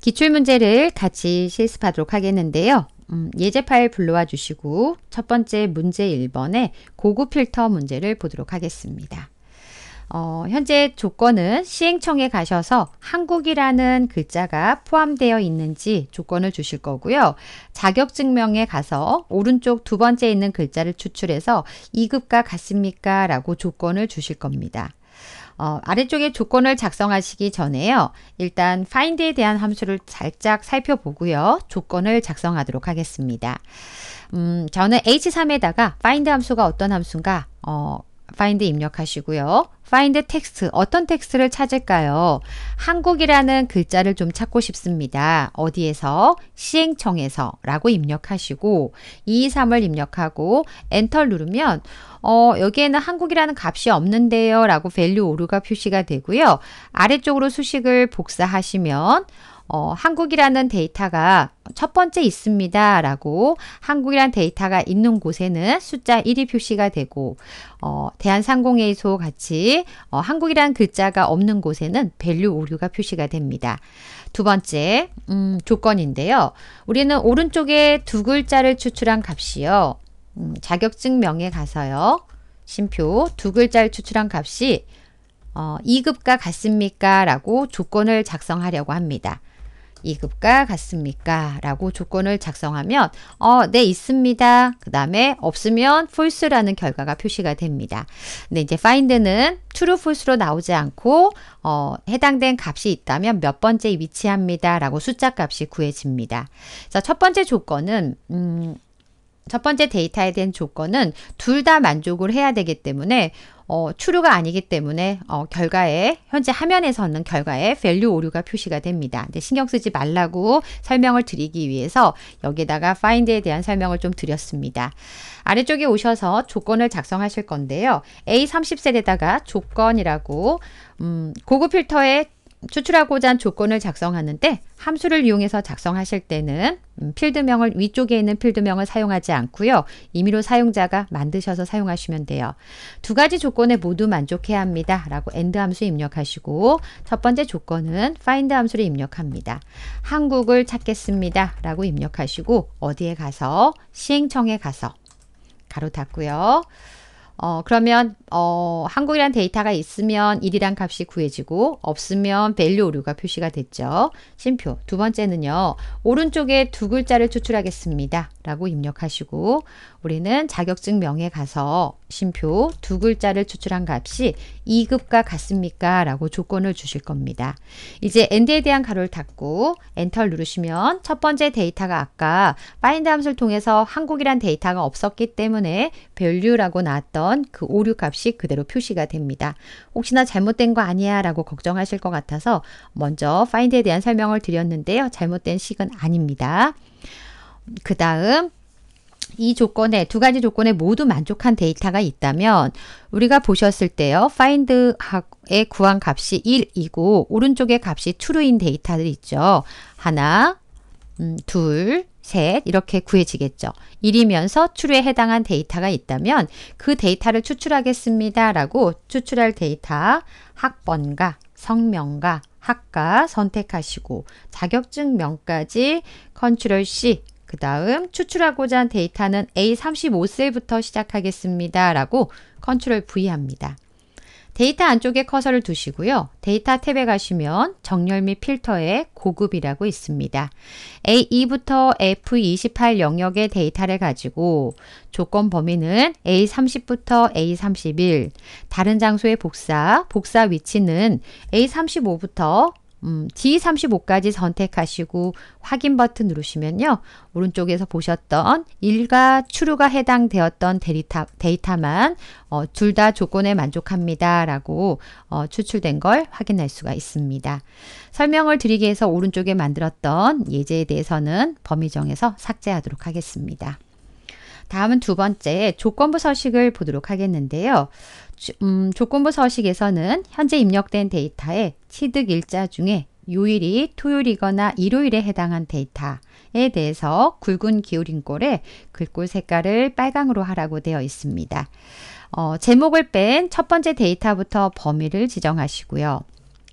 기출문제를 같이 실습하도록 하겠는데요. 음, 예제 파일 불러와 주시고 첫 번째 문제 1번에 고급 필터 문제를 보도록 하겠습니다. 어, 현재 조건은 시행청에 가셔서 한국이라는 글자가 포함되어 있는지 조건을 주실 거고요. 자격증명에 가서 오른쪽 두 번째 있는 글자를 추출해서 2급과 같습니까? 라고 조건을 주실 겁니다. 어, 아래쪽에 조건을 작성하시기 전에요. 일단 find에 대한 함수를 살짝 살펴보고요. 조건을 작성하도록 하겠습니다. 음, 저는 h3에다가 find 함수가 어떤 함수인가 어, find 입력하시고요. find 텍스트, 어떤 텍스트를 찾을까요? 한국이라는 글자를 좀 찾고 싶습니다. 어디에서? 시행청에서 라고 입력하시고 223을 입력하고 엔터 누르면 어, 여기에는 한국이라는 값이 없는데요 라고 value 오류가 표시가 되고요. 아래쪽으로 수식을 복사하시면 어, 한국이라는 데이터가 첫 번째 있습니다. 라고 한국이란 데이터가 있는 곳에는 숫자 1이 표시가 되고 어, 대한상공회의소 같이 어, 한국이란 글자가 없는 곳에는 밸류 오류가 표시가 됩니다. 두 번째 음, 조건인데요. 우리는 오른쪽에 두 글자를 추출한 값이요. 음, 자격증 명에 가서요. 심표 두 글자를 추출한 값이 어, 2급과 같습니까? 라고 조건을 작성하려고 합니다. 2급과 같습니까? 라고 조건을 작성하면 어, 네 있습니다. 그 다음에 없으면 false라는 결과가 표시가 됩니다. 근데 이제 find는 true, false로 나오지 않고 어, 해당된 값이 있다면 몇 번째 위치합니다. 라고 숫자 값이 구해집니다. 자, 첫 번째 조건은 음, 첫 번째 데이터에 대한 조건은 둘 다 만족을 해야 되기 때문에 어, 추류가 아니기 때문에 어, 결과에 현재 화면에서는 결과에 value 오류가 표시가 됩니다. 근데 신경 쓰지 말라고 설명을 드리기 위해서 여기다가 에 find에 대한 설명을 좀 드렸습니다. 아래쪽에 오셔서 조건을 작성하실 건데요. A30셀에다가 조건이라고 음, 고급 필터에 추출하고자 한 조건을 작성하는데 함수를 이용해서 작성하실 때는 음, 필드명을 위쪽에 있는 필드명을 사용하지 않고요. 임의로 사용자가 만드셔서 사용하시면 돼요. 두 가지 조건에 모두 만족해야 합니다. 라고 end 함수 입력하시고 첫 번째 조건은 find 함수를 입력합니다. 한국을 찾겠습니다. 라고 입력하시고 어디에 가서 시행청에 가서 가로 닫고요. 어, 그러면 어, 한국이란 데이터가 있으면 1이란 값이 구해지고 없으면 밸류 오류가 표시가 됐죠. 심표. 두 번째는요. 오른쪽에 두 글자를 추출하겠습니다. 라고 입력하시고 우리는 자격증 명에 가서 심표 두 글자를 추출한 값이 2급과 같습니까? 라고 조건을 주실 겁니다. 이제 엔드에 대한 가로를 닫고 엔터를 누르시면 첫 번째 데이터가 아까 파인드 함수를 통해서 한국이란 데이터가 없었기 때문에 v 류라고 나왔던 그 오류 값이 그대로 표시가 됩니다. 혹시나 잘못된 거 아니야 라고 걱정하실 것 같아서 먼저 파인드에 대한 설명을 드렸는데요. 잘못된 식은 아닙니다. 그 다음 이 조건에 두 가지 조건에 모두 만족한 데이터가 있다면 우리가 보셨을 때요. find의 구한 값이 1이고 오른쪽에 값이 true인 데이터들 있죠. 하나, 음, 둘, 셋 이렇게 구해지겠죠. 1이면서 t r u e 에 해당한 데이터가 있다면 그 데이터를 추출하겠습니다. 라고 추출할 데이터 학번과 성명과 학과 선택하시고 자격증명까지 컨트롤 C 그 다음 추출하고자 한 데이터는 A35셀부터 시작하겠습니다. 라고 컨트롤 V 합니다. 데이터 안쪽에 커서를 두시고요. 데이터 탭에 가시면 정렬 및 필터에 고급이라고 있습니다. A2부터 F28 영역의 데이터를 가지고 조건 범위는 A30부터 A31, 다른 장소의 복사, 복사 위치는 A35부터 음, D35까지 선택하시고 확인 버튼 누르시면요. 오른쪽에서 보셨던 일과 추류가 해당되었던 데이터, 데이터만 어, 둘 다 조건에 만족합니다. 라고 어, 추출된 걸 확인할 수가 있습니다. 설명을 드리기 위해서 오른쪽에 만들었던 예제에 대해서는 범위 정해서 삭제하도록 하겠습니다. 다음은 두 번째 조건부 서식을 보도록 하겠는데요. 음, 조건부 서식에서는 현재 입력된 데이터의 취득 일자 중에 요일이 토요일이거나 일요일에 해당한 데이터에 대해서 굵은 기울인 꼴에 글꼴 색깔을 빨강으로 하라고 되어 있습니다. 어, 제목을 뺀 첫 번째 데이터부터 범위를 지정하시고요.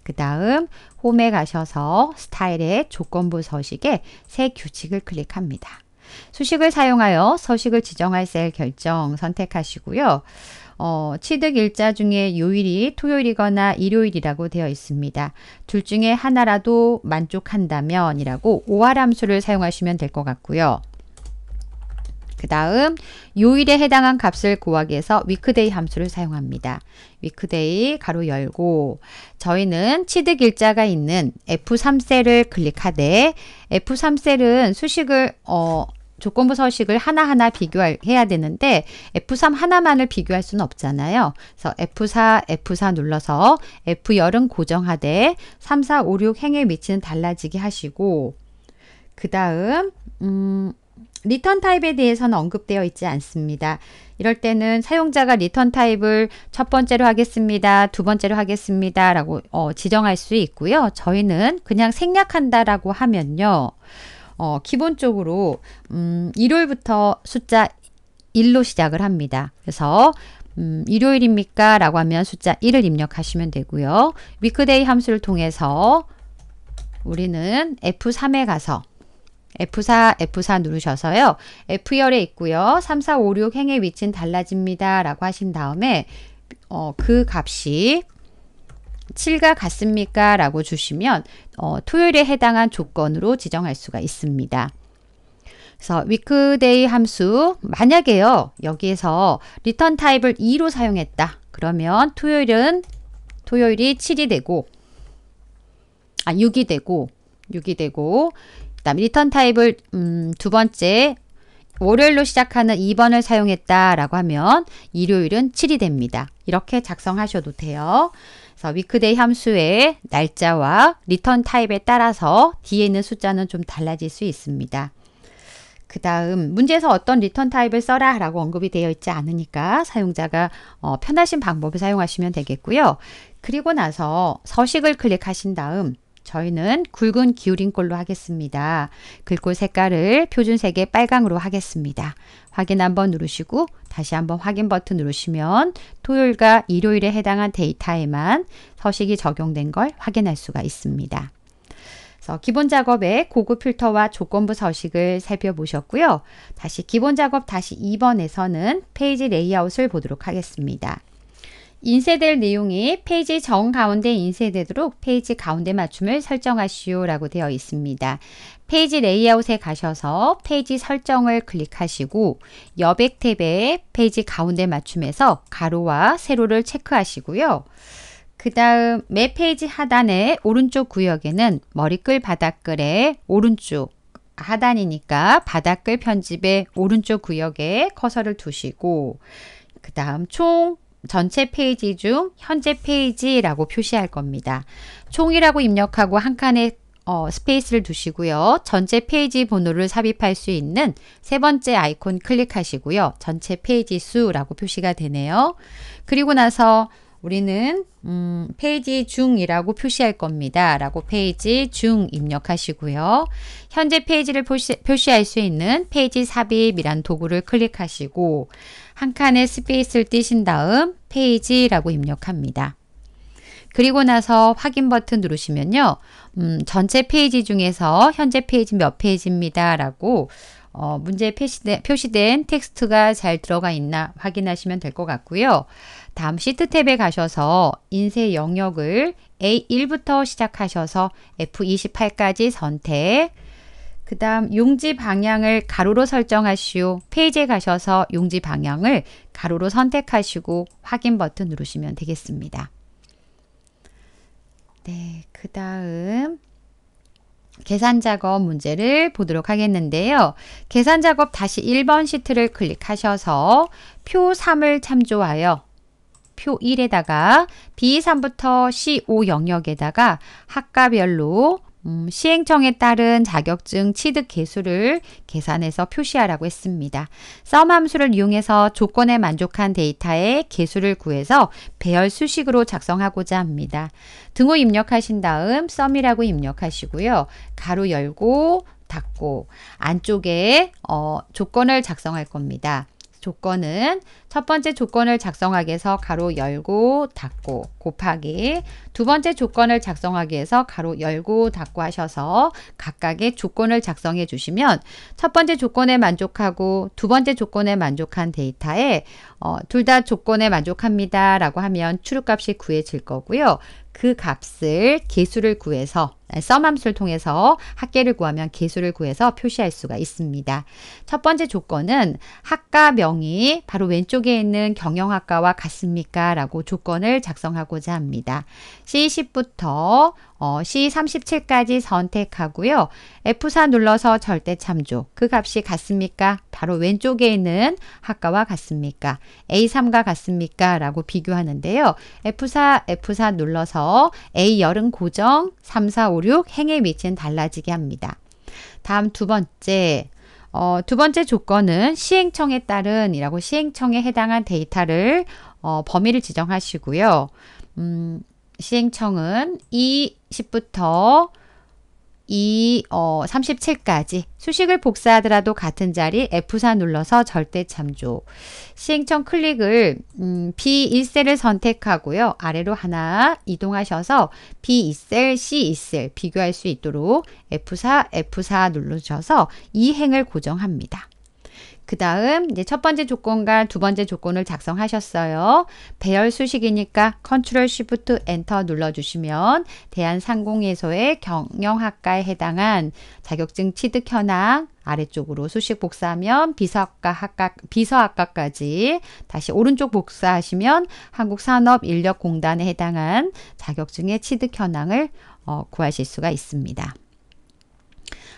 그 다음 홈에 가셔서 스타일의 조건부 서식에 새 규칙을 클릭합니다. 수식을 사용하여 서식을 지정할 셀 결정 선택하시고요. 어, 취득 일자 중에 요일이 토요일이거나 일요일이라고 되어 있습니다. 둘 중에 하나라도 만족한다면 이라고 오화함수를 사용하시면 될 것 같고요. 그 다음 요일에 해당한 값을 구하기 위해서 위크데이 함수를 사용합니다. 위크데이 가로 열고 저희는 취득 일자가 있는 F3셀을 클릭하되 F3셀은 수식을 어, 조건부 서식을 하나하나 비교해야 되는데 F3 하나만을 비교할 수는 없잖아요. 그래서 F4, F4 눌러서 f 열은 고정하되 3, 4, 5, 6 행의 위치는 달라지게 하시고 그 다음 음, 리턴 타입에 대해서는 언급되어 있지 않습니다. 이럴 때는 사용자가 리턴 타입을 첫 번째로 하겠습니다. 두 번째로 하겠습니다. 라고 어, 지정할 수 있고요. 저희는 그냥 생략한다라고 하면요. 어, 기본적으로 음, 일요일부터 숫자 1로 시작을 합니다. 그래서 음, 일요일입니까? 라고 하면 숫자 1을 입력하시면 되고요. 위크데이 함수를 통해서 우리는 F3에 가서 F4, F4 누르셔서요. F열에 있고요. 3, 4, 5, 6 행의 위치는 달라집니다. 라고 하신 다음에 어, 그 값이 7과 같습니까? 라고 주시면 어, 토요일에 해당한 조건으로 지정할 수가 있습니다. 그래서 위크데이 함수 만약에요 여기에서 리턴 타입을 2로 사용했다 그러면 토요일은 토요일이 7이 되고 아 6이 되고 6이 되고 그다음 리턴 타입을 음, 두 번째 월요일로 시작하는 2번을 사용했다라고 하면 일요일은 7이 됩니다. 이렇게 작성하셔도 돼요. 위크데이 함수의 날짜와 리턴 타입에 따라서 뒤에 있는 숫자는 좀 달라질 수 있습니다. 그 다음 문제에서 어떤 리턴 타입을 써라 라고 언급이 되어 있지 않으니까 사용자가 어, 편하신 방법을 사용하시면 되겠고요. 그리고 나서 서식을 클릭하신 다음 저희는 굵은 기울임꼴로 하겠습니다. 글꼴 색깔을 표준색의 빨강으로 하겠습니다. 확인 한번 누르시고 다시 한번 확인 버튼 누르시면 토요일과 일요일에 해당한 데이터에만 서식이 적용된 걸 확인할 수가 있습니다. 기본 작업의 고급 필터와 조건부 서식을 살펴보셨고요. 다시 기본 작업 다시 2번에서는 페이지 레이아웃을 보도록 하겠습니다. 인쇄될 내용이 페이지 정 가운데 인쇄되도록 페이지 가운데 맞춤을 설정하시오 라고 되어 있습니다. 페이지 레이아웃에 가셔서 페이지 설정을 클릭하시고 여백 탭에 페이지 가운데 맞춤에서 가로와 세로를 체크하시고요. 그 다음 맵 페이지 하단의 오른쪽 구역에는 머리글 바닥글의 오른쪽 하단이니까 바닥글 편집의 오른쪽 구역에 커서를 두시고 그 다음 총 전체 페이지 중 현재 페이지라고 표시할 겁니다. 총이라고 입력하고 한 칸에 어, 스페이스를 두시고요. 전체 페이지 번호를 삽입할 수 있는 세 번째 아이콘 클릭하시고요. 전체 페이지 수라고 표시가 되네요. 그리고 나서 우리는 음, 페이지 중이라고 표시할 겁니다. 라고 페이지 중 입력하시고요. 현재 페이지를 표시, 표시할 수 있는 페이지 삽입이란 도구를 클릭하시고 한칸의 스페이스를 띄신 다음 페이지라고 입력합니다. 그리고 나서 확인 버튼 누르시면요. 음, 전체 페이지 중에서 현재 페이지 몇 페이지입니다. 라고 어, 문제 표시된, 표시된 텍스트가 잘 들어가 있나 확인하시면 될 것 같고요. 다음 시트 탭에 가셔서 인쇄 영역을 A1부터 시작하셔서 F28까지 선택, 그 다음 용지 방향을 가로로 설정하시오. 페이지에 가셔서 용지 방향을 가로로 선택하시고 확인 버튼 누르시면 되겠습니다. 네, 그 다음 계산 작업 문제를 보도록 하겠는데요. 계산 작업 다시 1번 시트를 클릭하셔서 표 3을 참조하여 표 1에다가 B3부터 C5 영역에다가 학과별로 음, 시행청에 따른 자격증 취득 개수를 계산해서 표시하라고 했습니다. 썸 함수를 이용해서 조건에 만족한 데이터의 개수를 구해서 배열 수식으로 작성하고자 합니다. 등호 입력하신 다음 썸이라고 입력하시고요. 가로 열고 닫고 안쪽에 어, 조건을 작성할 겁니다. 조건은 첫 번째 조건을 작성하기 위해서 가로 열고 닫고 곱하기 두 번째 조건을 작성하기 위해서 가로 열고 닫고 하셔서 각각의 조건을 작성해 주시면 첫 번째 조건에 만족하고 두 번째 조건에 만족한 데이터에 어, 둘다 조건에 만족합니다 라고 하면 출입값이 구해질 거고요. 그 값을 개수를 구해서 네, 썸함수를 통해서 학계를 구하면 개수를 구해서 표시할 수가 있습니다. 첫 번째 조건은 학과명이 바로 왼쪽에 있는 경영학과와 같습니까? 라고 조건을 작성하고자 합니다. C10부터 어, C37까지 선택하고요. F4 눌러서 절대 참조. 그 값이 같습니까? 바로 왼쪽에 있는 학과와 같습니까? A3과 같습니까? 라고 비교하는데요. F4, F4 눌러서 A 여름 고정, 3, 4, 5, 오륙 행에 미친 달라지게 합니다. 다음 두 번째, 어, 두 번째 조건은 시행청에 따른이라고 시행청에 해당한 데이터를 어, 범위를 지정하시고요. 음, 시행청은 이0부터 이 어, 37까지 수식을 복사하더라도 같은 자리 F4 눌러서 절대 참조 시행청 클릭을 음, B1셀을 선택하고요. 아래로 하나 이동하셔서 B2셀, C2셀 비교할 수 있도록 F4, F4 러주셔서이 행을 고정합니다. 그 다음 이제 첫 번째 조건과 두 번째 조건을 작성하셨어요. 배열 수식이니까 컨트롤 쉬프트 엔터 눌러주시면 대한상공회소의 경영학과에 해당한 자격증 취득 현황 아래쪽으로 수식 복사하면 비서학과 학과 비서학과까지 다시 오른쪽 복사하시면 한국산업인력공단에 해당한 자격증의 취득 현황을 어, 구하실 수가 있습니다.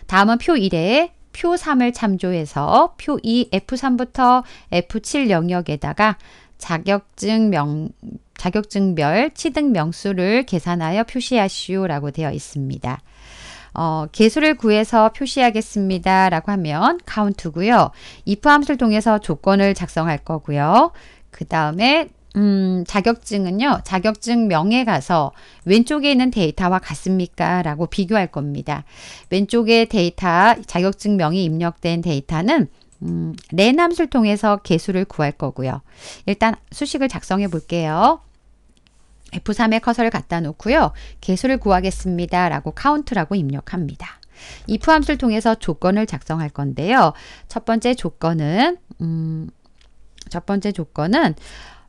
다음은 표 1에 표 3을 참조해서 표2 F3부터 F7 영역에다가 자격증 명, 자격증별 취득 명수를 계산하여 표시하시오라고 되어 있습니다. 어, 개수를 구해서 표시하겠습니다. 라고 하면 count고요. if 함수를 통해서 조건을 작성할 거고요. 그 다음에 음, 자격증은요. 자격증 명에 가서 왼쪽에 있는 데이터와 같습니까? 라고 비교할 겁니다. 왼쪽에 데이터, 자격증 명이 입력된 데이터는 음, 레남술 통해서 개수를 구할 거고요. 일단 수식을 작성해 볼게요. F3에 커서를 갖다 놓고요. 개수를 구하겠습니다. 라고 카운트라고 입력합니다. if 함수를 통해서 조건을 작성할 건데요. 첫 번째 조건은 음, 첫 번째 조건은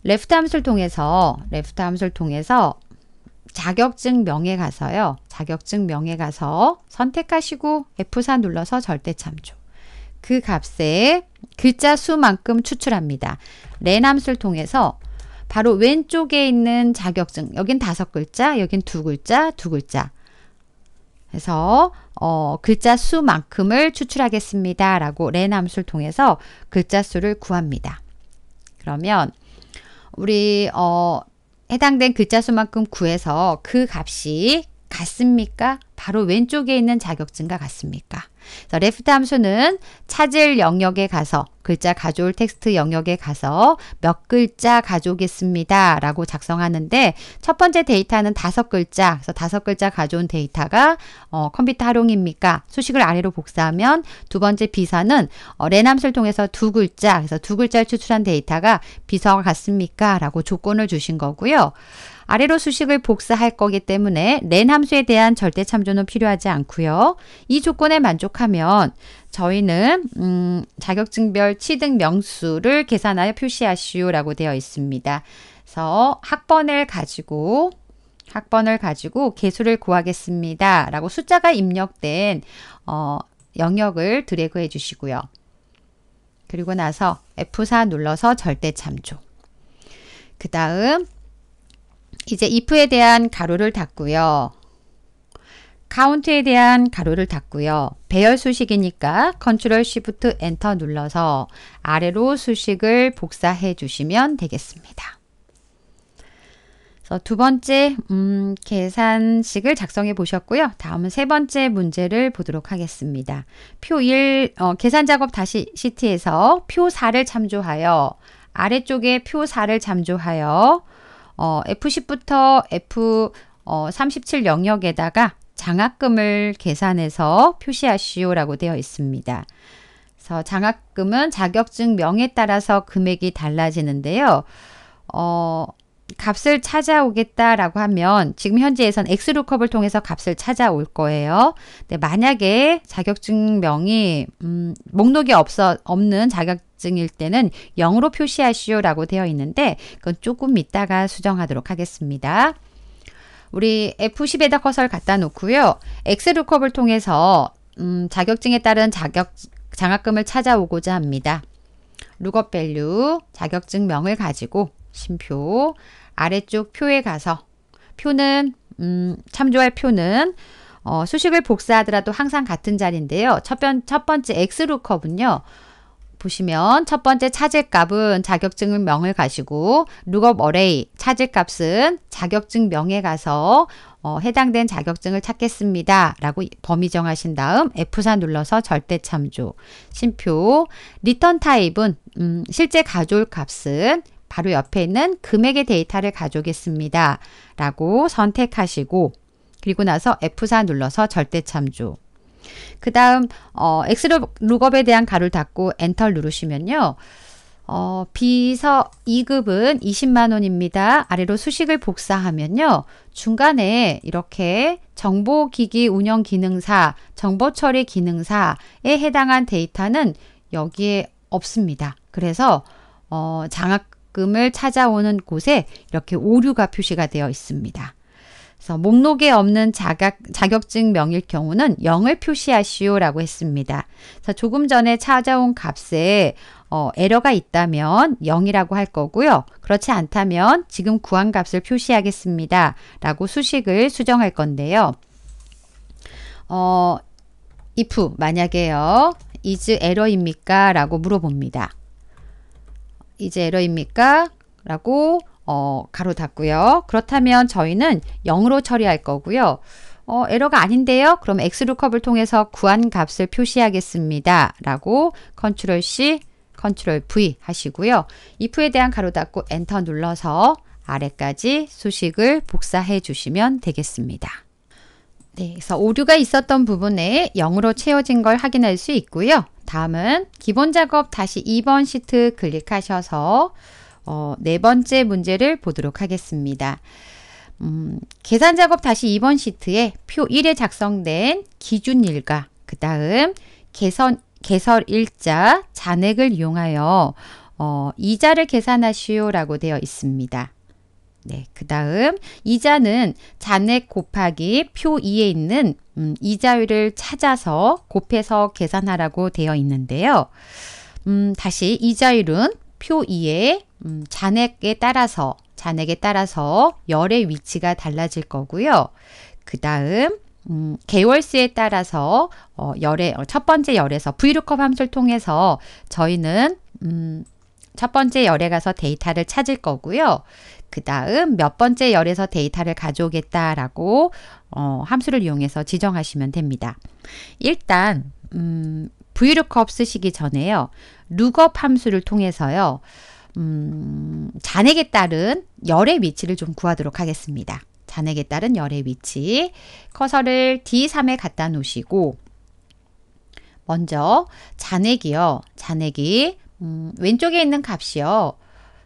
레프트 함수를 통해서 레프트 함수를 통해서 자격증 명에 가서요. 자격증 명에 가서 선택하시고 F4 눌러서 절대 참조. 그 값에 글자 수만큼 추출합니다. 렌 함수를 통해서 바로 왼쪽에 있는 자격증 여긴 다섯 글자 여긴 두 글자 두 글자 해서 어, 글자 수만큼을 추출하겠습니다 라고 렌 함수를 통해서 글자 수를 구합니다 그러면 우리 어 해당된 글자 수만큼 구해서 그 값이 같습니까? 바로 왼쪽에 있는 자격증과 같습니까? 래 left 함수는 찾을 영역에 가서 글자 가져올 텍스트 영역에 가서 몇 글자 가져오겠습니다. 라고 작성하는데 첫 번째 데이터는 다섯 글자. 그래서 다섯 글자 가져온 데이터가 어, 컴퓨터 하롱입니까? 수식을 아래로 복사하면 두 번째 비서는 어, 레남수를 통해서 두 글자. 그래서 두 글자를 추출한 데이터가 비서와 같습니까? 라고 조건을 주신 거고요. 아래로 수식을 복사할 거기 때문에 len 함수에 대한 절대 참조는 필요하지 않고요. 이 조건에 만족하면 저희는 음, 자격증별 취득 명수를 계산하여 표시하시오라고 되어 있습니다. 그래서 학번을 가지고 학번을 가지고 개수를 구하겠습니다. 라고 숫자가 입력된 어, 영역을 드래그 해 주시고요. 그리고 나서 F4 눌러서 절대 참조. 그 다음 이제 if에 대한 가로를 닫고요. 카운트에 대한 가로를 닫고요. 배열 수식이니까 컨트롤 시프트 엔터 눌러서 아래로 수식을 복사해 주시면 되겠습니다. 두 번째 음, 계산식을 작성해 보셨고요. 다음은 세 번째 문제를 보도록 하겠습니다. 표 1, 어, 계산 작업 다시 시트에서 표 4를 참조하여 아래쪽에 표 4를 참조하여 어, F10부터 F37 어, 영역에다가 장학금을 계산해서 표시하시오라고 되어 있습니다. 그래서 장학금은 자격증 명에 따라서 금액이 달라지는데요. 어, 값을 찾아오겠다라고 하면 지금 현재에선 엑스루컵을 통해서 값을 찾아올 거예요. 근데 만약에 자격증명이 음, 목록이 없어 없는 자격 증일 때는 0으로 표시하시오라고 되어 있는데 그건 조금 이따가 수정하도록 하겠습니다. 우리 F10에다 커서를 갖다 놓고요. 엑셀루컵을 통해서 음, 자격증에 따른 자격 장학금을 찾아오고자 합니다. 룩업 밸류 자격증명을 가지고 심표 아래쪽 표에 가서 표는 음, 참조할 표는 어, 수식을 복사하더라도 항상 같은 자리인데요. 첫, 번, 첫 번째 엑스루커은요 보시면 첫 번째 차질값은 자격증 명을 가시고 룩업 어레이 차질값은 자격증 명에 가서 어, 해당된 자격증을 찾겠습니다. 라고 범위 정하신 다음 F4 눌러서 절대 참조 심표 리턴 타입은 음, 실제 가져올 값은 바로 옆에 있는 금액의 데이터를 가져오겠습니다. 라고 선택하시고 그리고 나서 F4 눌러서 절대 참조 그 다음 어, 엑스룩업에 대한 가를 닫고 엔터 누르시면요. 어, 비서 2급은 e 20만원입니다. 아래로 수식을 복사하면요. 중간에 이렇게 정보기기 운영 기능사, 정보처리 기능사에 해당한 데이터는 여기에 없습니다. 그래서 어, 장학금을 찾아오는 곳에 이렇게 오류가 표시가 되어 있습니다. 그래서 목록에 없는 자각, 자격증 명일 경우는 0을 표시하시오라고 했습니다. 자, 조금 전에 찾아온 값에 어, 에러가 있다면 0이라고 할 거고요. 그렇지 않다면 지금 구한 값을 표시하겠습니다. 라고 수식을 수정할 건데요. 어, if 만약에요. is 에러입니까? 라고 물어봅니다. 이제 에러입니까? 라고 어, 가로 닫고요. 그렇다면 저희는 0으로 처리할 거고요. 어, 에러가 아닌데요. 그럼 xlookup을 통해서 구한 값을 표시하겠습니다. 라고 컨트롤 C, 컨트롤 V 하시고요. if에 대한 가로 닫고 엔터 눌러서 아래까지 수식을 복사해 주시면 되겠습니다. 네, 그래서 오류가 있었던 부분에 0으로 채워진 걸 확인할 수 있고요. 다음은 기본 작업 다시 2번 시트 클릭하셔서 어, 네 번째 문제를 보도록 하겠습니다. 음, 계산 작업 다시 2번 시트에 표 1에 작성된 기준일과 그 다음 개선, 개설일자 잔액을 이용하여 어, 이자를 계산하시오 라고 되어 있습니다. 네, 그 다음 이자는 잔액 곱하기 표 2에 있는 음, 이자율을 찾아서 곱해서 계산하라고 되어 있는데요. 음, 다시 이자율은 표 2에 음, 잔액에 따라서 잔액에 따라서 열의 위치가 달라질 거고요. 그 다음 음, 개월수에 따라서 어, 열의 어, 첫 번째 열에서 브이 o 컵 함수를 통해서 저희는 음, 첫 번째 열에 가서 데이터를 찾을 거고요. 그 다음 몇 번째 열에서 데이터를 가져오겠다라고 어, 함수를 이용해서 지정하시면 됩니다. 일단 음, v l o o 쓰시기 전에요. 룩업 함수를 통해서요. 음, 잔액에 따른 열의 위치를 좀 구하도록 하겠습니다. 잔액에 따른 열의 위치. 커서를 D3에 갖다 놓으시고 먼저 잔액이요. 잔액이 음, 왼쪽에 있는 값이요.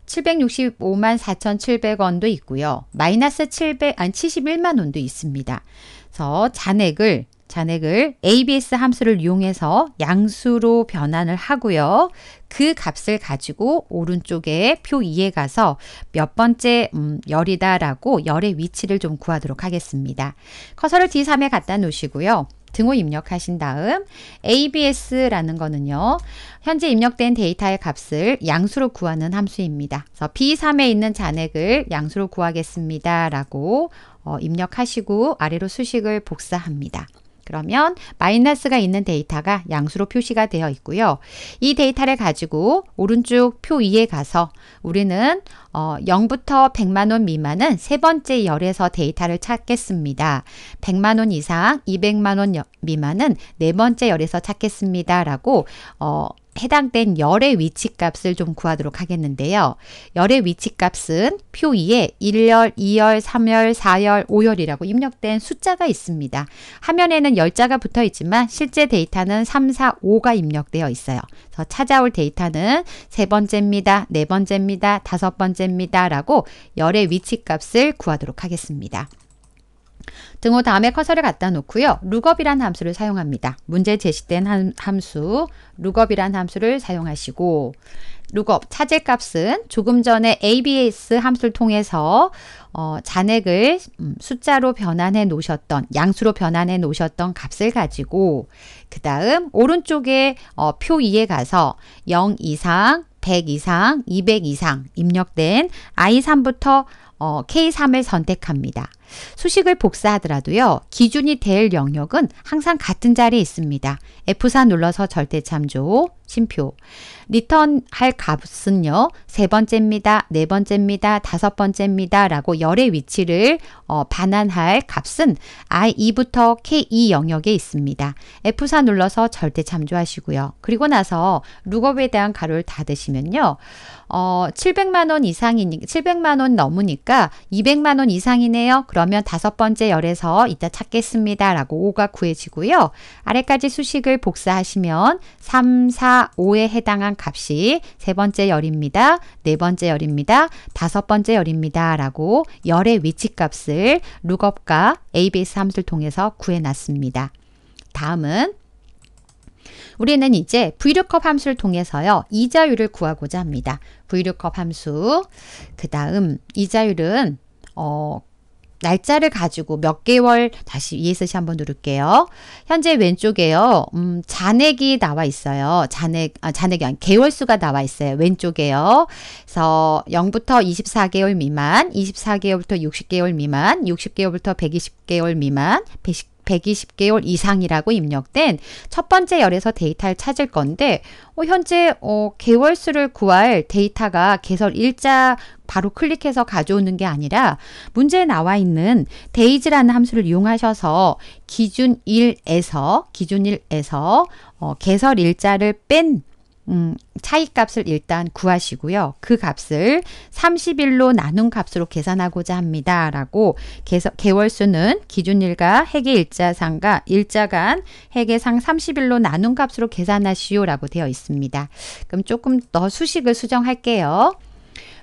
765만 4,700원도 있고요. 마이너스 700, 아니 71만 원도 있습니다. 그래서 잔액을 잔액을 ABS 함수를 이용해서 양수로 변환을 하고요. 그 값을 가지고 오른쪽에 표 2에 가서 몇 번째 음, 열이다라고 열의 위치를 좀 구하도록 하겠습니다. 커서를 D3에 갖다 놓으시고요. 등호 입력하신 다음 ABS라는 거는요. 현재 입력된 데이터의 값을 양수로 구하는 함수입니다. 그래서 B3에 있는 잔액을 양수로 구하겠습니다. 라고 어, 입력하시고 아래로 수식을 복사합니다. 그러면 마이너스가 있는 데이터가 양수로 표시가 되어 있고요. 이 데이터를 가지고 오른쪽 표 위에 가서 우리는 어, 0부터 100만원 미만은 세 번째 열에서 데이터를 찾겠습니다. 100만원 이상, 200만원 미만은 네 번째 열에서 찾겠습니다. 라고 어, 해당된 열의 위치값을 좀 구하도록 하겠는데요. 열의 위치값은 표 2에 1열, 2열, 3열, 4열, 5열이라고 입력된 숫자가 있습니다. 화면에는 열자가 붙어 있지만 실제 데이터는 3, 4, 5가 입력되어 있어요. 그래서 찾아올 데이터는 세 번째입니다. 네 번째입니다. 다섯 번째입니다. 라고 열의 위치값을 구하도록 하겠습니다. 등호 다음에 커서를 갖다 놓고요. 룩업이란 함수를 사용합니다. 문제 제시된 함, 함수 룩업이란 함수를 사용하시고 룩업 차제값은 조금 전에 ABS 함수를 통해서 어, 잔액을 음, 숫자로 변환해 놓으셨던 양수로 변환해 놓으셨던 값을 가지고 그 다음 오른쪽에 어, 표 2에 가서 0 이상 100 이상 200 이상 입력된 I3부터 어, K3을 선택합니다. 수식을 복사하더라도요. 기준이 될 영역은 항상 같은 자리에 있습니다. F4 눌러서 절대참조, 심표. 리턴 할 값은요. 세 번째입니다. 네 번째입니다. 다섯 번째입니다. 라고 열의 위치를 어, 반환할 값은 I2부터 K2 영역에 있습니다. F4 눌러서 절대 참조하시고요. 그리고 나서 룩업에 대한 가로를 닫으시면요. 어, 700만 원 이상이니 700만 원 넘으니까 200만 원 이상이네요. 그럼 그러면 다섯 번째 열에서 이따 찾겠습니다. 라고 5가 구해지고요. 아래까지 수식을 복사하시면 3, 4, 5에 해당한 값이 세 번째 열입니다. 네 번째 열입니다. 다섯 번째 열입니다. 라고 열의 위치값을 룩업과 ABS 함수를 통해서 구해놨습니다. 다음은 우리는 이제 VLOOKUP 함수를 통해서요. 이자율을 구하고자 합니다. VLOOKUP 함수. 그 다음 이자율은 어, 날짜를 가지고 몇 개월 다시 ESC 한번 누를게요. 현재 왼쪽에요. 음, 잔액이 나와 있어요. 잔액 아, 잔액이 아니 개월 수가 나와 있어요. 왼쪽에요. 그래서 0부터 24개월 미만, 24개월부터 60개월 미만, 60개월부터 120개월 미만, 110 120개월 이상이라고 입력된 첫 번째 열에서 데이터를 찾을 건데 어, 현재 어, 개월 수를 구할 데이터가 개설 일자 바로 클릭해서 가져오는 게 아니라 문제에 나와 있는 데이즈라는 함수를 이용하셔서 기준 일에서 기준 1에서 어, 개설 일자를 뺀 음, 차이 값을 일단 구하시고요. 그 값을 30일로 나눈 값으로 계산하고자 합니다. 라고 개월수는 기준일과 해계일자상과 일자간 해계상 30일로 나눈 값으로 계산하시오 라고 되어 있습니다. 그럼 조금 더 수식을 수정할게요.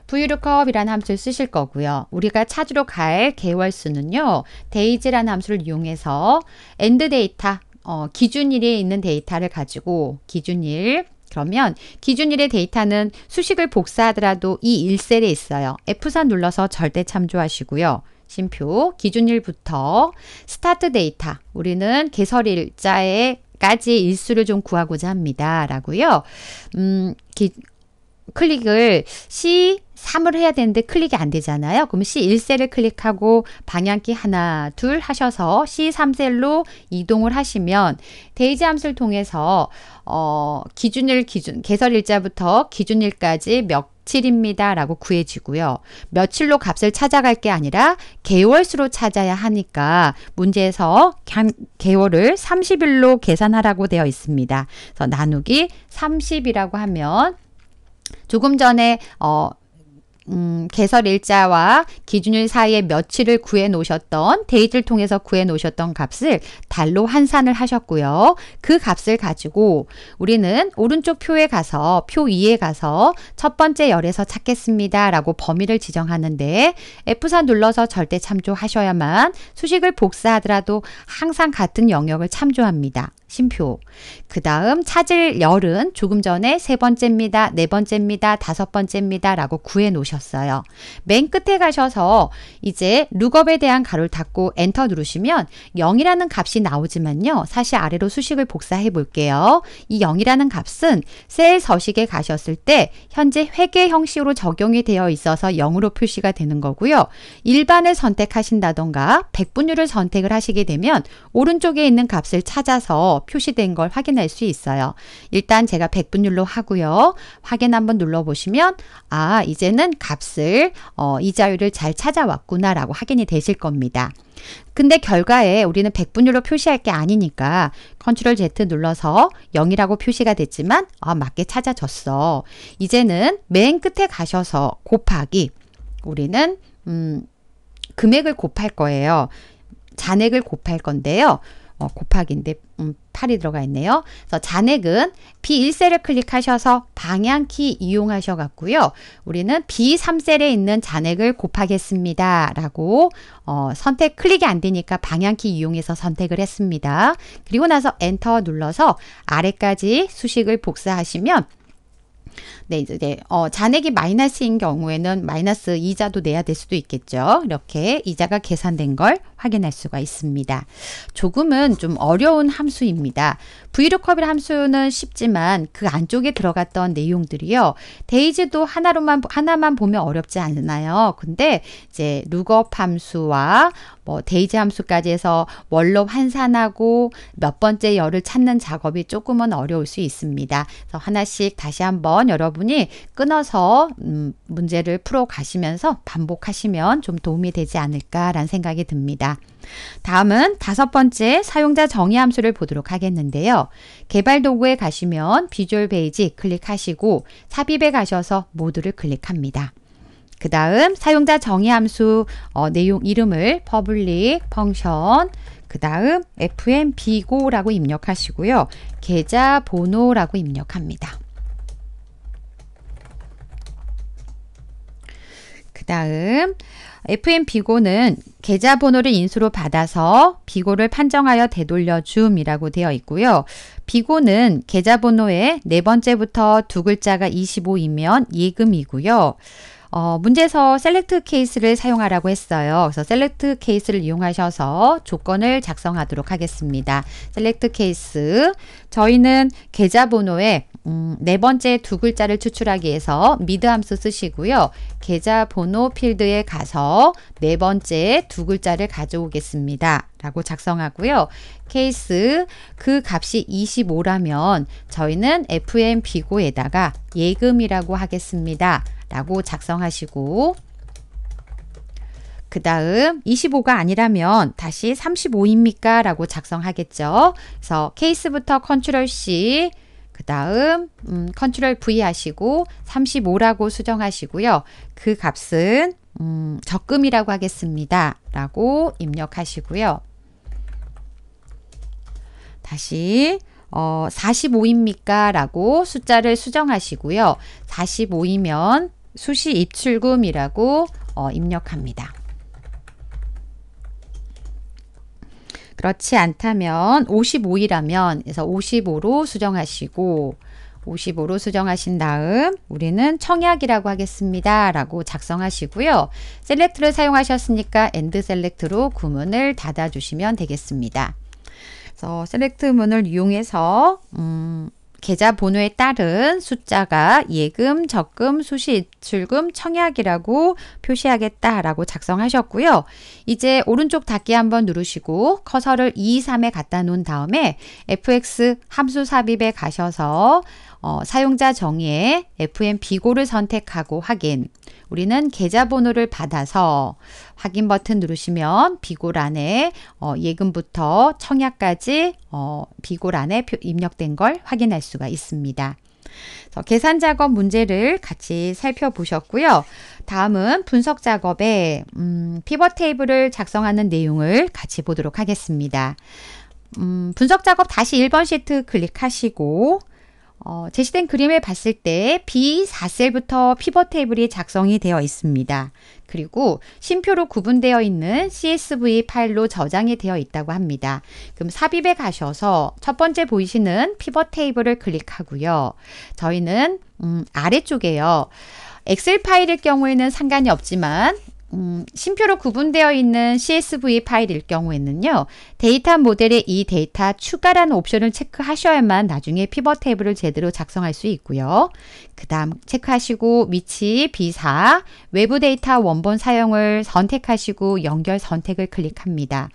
브 l o 컵이라는 함수를 쓰실 거고요. 우리가 찾으러 갈 개월수는요. 데이즈라는 함수를 이용해서 엔드 데이터, 어, 기준일에 있는 데이터를 가지고 기준일, 그러면 기준일의 데이터는 수식을 복사하더라도 이 1셀에 있어요. F4 눌러서 절대 참조하시고요. 심표 기준일부터 스타트 데이터 우리는 개설일자에 까지 일수를 좀 구하고자 합니다. 라고요. 음, 기, 클릭을 C 3을 해야 되는데 클릭이 안 되잖아요. 그럼 C1셀을 클릭하고 방향키 하나, 둘 하셔서 C3셀로 이동을 하시면 데이지 함수를 통해서 어, 기준일 기준, 개설일자부터 기준일까지 며칠입니다 라고 구해지고요. 며칠로 값을 찾아갈 게 아니라 개월수로 찾아야 하니까 문제에서 개월을 30일로 계산하라고 되어 있습니다. 그래서 나누기 30이라고 하면 조금 전에 어, 음, 개설 일자와 기준일 사이에 며칠을 구해 놓으셨던 데이트를 통해서 구해 놓으셨던 값을 달로 환산을 하셨고요. 그 값을 가지고 우리는 오른쪽 표에 가서 표위에 가서 첫 번째 열에서 찾겠습니다. 라고 범위를 지정하는데 F4 눌러서 절대 참조하셔야만 수식을 복사하더라도 항상 같은 영역을 참조합니다. 심표. 그 다음 찾을 열은 조금 전에 세 번째입니다. 네 번째입니다. 다섯 번째입니다. 라고 구해 놓으셨어요. 맨 끝에 가셔서 이제 룩업에 대한 가로를 닫고 엔터 누르시면 0이라는 값이 나오지만요. 사실 아래로 수식을 복사해 볼게요. 이 0이라는 값은 셀 서식에 가셨을 때 현재 회계 형식으로 적용이 되어 있어서 0으로 표시가 되는 거고요. 일반을 선택하신다던가 백분율을 선택을 하시게 되면 오른쪽에 있는 값을 찾아서 표시된 걸 확인할 수 있어요. 일단 제가 백분율로 하고요. 확인 한번 눌러보시면 아 이제는 값을 어, 이자율을 잘 찾아왔구나라고 확인이 되실 겁니다. 근데 결과에 우리는 백분율로 표시할 게 아니니까 컨트롤 Z 눌러서 0이라고 표시가 됐지만 아 맞게 찾아졌어. 이제는 맨 끝에 가셔서 곱하기 우리는 음, 금액을 곱할 거예요. 잔액을 곱할 건데요. 어, 곱하기인데 음, 8이 들어가 있네요. 그래서 잔액은 B1셀을 클릭하셔서 방향키 이용하셔 갖고요. 우리는 B3셀에 있는 잔액을 곱하겠습니다. 라고 어, 선택 클릭이 안 되니까 방향키 이용해서 선택을 했습니다. 그리고 나서 엔터 눌러서 아래까지 수식을 복사하시면 네, 이제 어, 잔액이 마이너스인 경우에는 마이너스 이자도 내야 될 수도 있겠죠. 이렇게 이자가 계산된 걸 확인할 수가 있습니다. 조금은 좀 어려운 함수입니다. 브이 o 컵 k 이라 함수는 쉽지만 그 안쪽에 들어갔던 내용들이요. 데이지도 하나로만 하나만 보면 어렵지 않나요? 근데 이제 룩업 함수와 뭐 데이지 함수까지 해서 월로 환산하고 몇 번째 열을 찾는 작업이 조금은 어려울 수 있습니다. 그래서 하나씩 다시 한번 여러분이 끊어서 음, 문제를 풀어 가시면서 반복하시면 좀 도움이 되지 않을까라는 생각이 듭니다. 있습니다. 다음은 다섯 번째 사용자 정의 함수를 보도록 하겠는데요. 개발 도구에 가시면 비주얼 베이직 클릭하시고 삽입에 가셔서 모두를 클릭합니다. 그 다음 사용자 정의 함수 어, 내용 이름을 public function 그 다음 f m b g o 라고 입력하시고요. 계좌 번호라고 입력합니다. 다음 FM 비고는 계좌번호를 인수로 받아서 비고를 판정하여 되돌려 줌이라고 되어 있고요. 비고는 계좌번호의 네 번째부터 두 글자가 25이면 예금이고요. 어, 문제에서 셀렉트 케이스를 사용하라고 했어요. 그래서 셀렉트 케이스를 이용하셔서 조건을 작성하도록 하겠습니다. 셀렉트 케이스 저희는 계좌번호에 음, 네 번째 두 글자를 추출하기 위해서 미드 함수 쓰시고요. 계좌번호 필드에 가서 네 번째 두 글자를 가져오겠습니다. 라고 작성하고요. 케이스 그 값이 25라면 저희는 FM 비고에다가 예금이라고 하겠습니다. 라고 작성하시고 그 다음 25가 아니라면 다시 35입니까? 라고 작성하겠죠. 그래서 케이스부터 컨트롤 C 그 다음 음, 컨트롤 V 하시고 35라고 수정하시고요. 그 값은 음, 적금이라고 하겠습니다. 라고 입력하시고요. 다시 어, 45입니까? 라고 숫자를 수정하시고요. 45이면 수시 입출금이라고 어, 입력합니다. 그렇지 않다면 55이라면 그래서 55로 수정하시고 55로 수정하신 다음 우리는 청약이라고 하겠습니다. 라고 작성하시고요. 셀렉트를 사용하셨으니까 엔드 셀렉트로 구문을 닫아주시면 되겠습니다. 그래서 셀렉트 문을 이용해서 음, 계좌번호에 따른 숫자가 예금, 적금, 수시, 출금, 청약이라고 표시하겠다라고 작성하셨고요. 이제 오른쪽 닫기 한번 누르시고 커서를 2, 3에 갖다 놓은 다음에 fx 함수 삽입에 가셔서 어, 사용자 정의에 FM 비고를 선택하고 확인. 우리는 계좌번호를 받아서 확인 버튼 누르시면 비고란에 어, 예금부터 청약까지 어, 비고란에 입력된 걸 확인할 수가 있습니다. 계산 작업 문제를 같이 살펴보셨고요. 다음은 분석 작업에 음, 피벗 테이블을 작성하는 내용을 같이 보도록 하겠습니다. 음, 분석 작업 다시 1번 시트 클릭하시고 어, 제시된 그림을 봤을 때 B4셀부터 피벗 테이블이 작성이 되어 있습니다. 그리고 심표로 구분되어 있는 CSV 파일로 저장이 되어 있다고 합니다. 그럼 삽입에 가셔서 첫 번째 보이시는 피벗 테이블을 클릭하고요. 저희는 음, 아래쪽에요. 엑셀 파일일 경우에는 상관이 없지만 음, 심표로 구분되어 있는 CSV 파일일 경우에는요. 데이터 모델에 이 데이터 추가라는 옵션을 체크하셔야만 나중에 피벗 테이블을 제대로 작성할 수 있고요. 그 다음 체크하시고 위치, 비사, 외부 데이터 원본 사용을 선택하시고 연결 선택을 클릭합니다.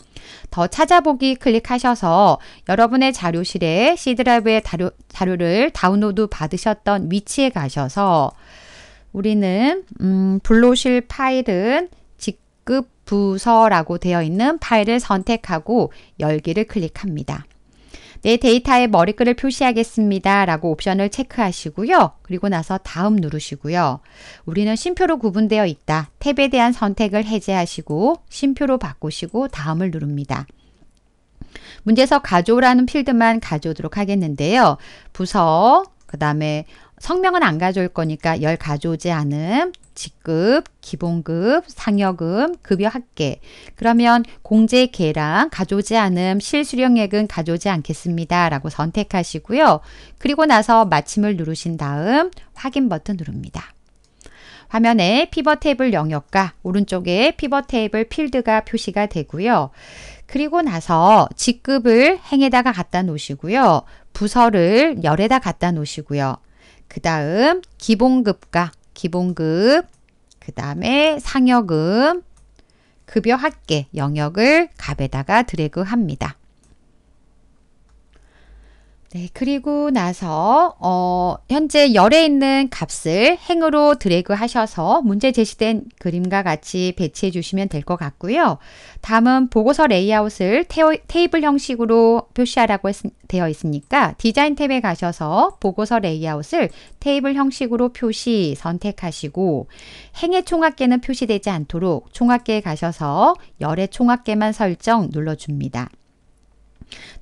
더 찾아보기 클릭하셔서 여러분의 자료실에 C드라이브의 자료, 자료를 다운로드 받으셨던 위치에 가셔서 우리는 음, 불로실 파일은 직급 부서라고 되어 있는 파일을 선택하고 열기를 클릭합니다. 내 데이터에 머리글을 표시하겠습니다. 라고 옵션을 체크하시고요. 그리고 나서 다음 누르시고요. 우리는 심표로 구분되어 있다. 탭에 대한 선택을 해제하시고 심표로 바꾸시고 다음을 누릅니다. 문제에서 가져오라는 필드만 가져오도록 하겠는데요. 부서, 그 다음에 성명은 안 가져올 거니까 열 가져오지 않음, 직급, 기본급, 상여금, 급여 합계. 그러면 공제계랑 가져오지 않음, 실수령액은 가져오지 않겠습니다. 라고 선택하시고요. 그리고 나서 마침을 누르신 다음 확인 버튼 누릅니다. 화면에 피벗 테이블 영역과 오른쪽에 피벗 테이블 필드가 표시가 되고요. 그리고 나서 직급을 행에다가 갖다 놓으시고요. 부서를 열에다 갖다 놓으시고요. 그 다음 기본급과 기본급, 그 다음에 상여금, 급여 합계 영역을 값에다가 드래그합니다. 네, 그리고 나서 어, 현재 열에 있는 값을 행으로 드래그 하셔서 문제 제시된 그림과 같이 배치해 주시면 될 것 같고요. 다음은 보고서 레이아웃을 테오, 테이블 형식으로 표시하라고 했, 되어 있으니까 디자인 탭에 가셔서 보고서 레이아웃을 테이블 형식으로 표시 선택하시고 행의 총합계는 표시되지 않도록 총합계에 가셔서 열의 총합계만 설정 눌러줍니다.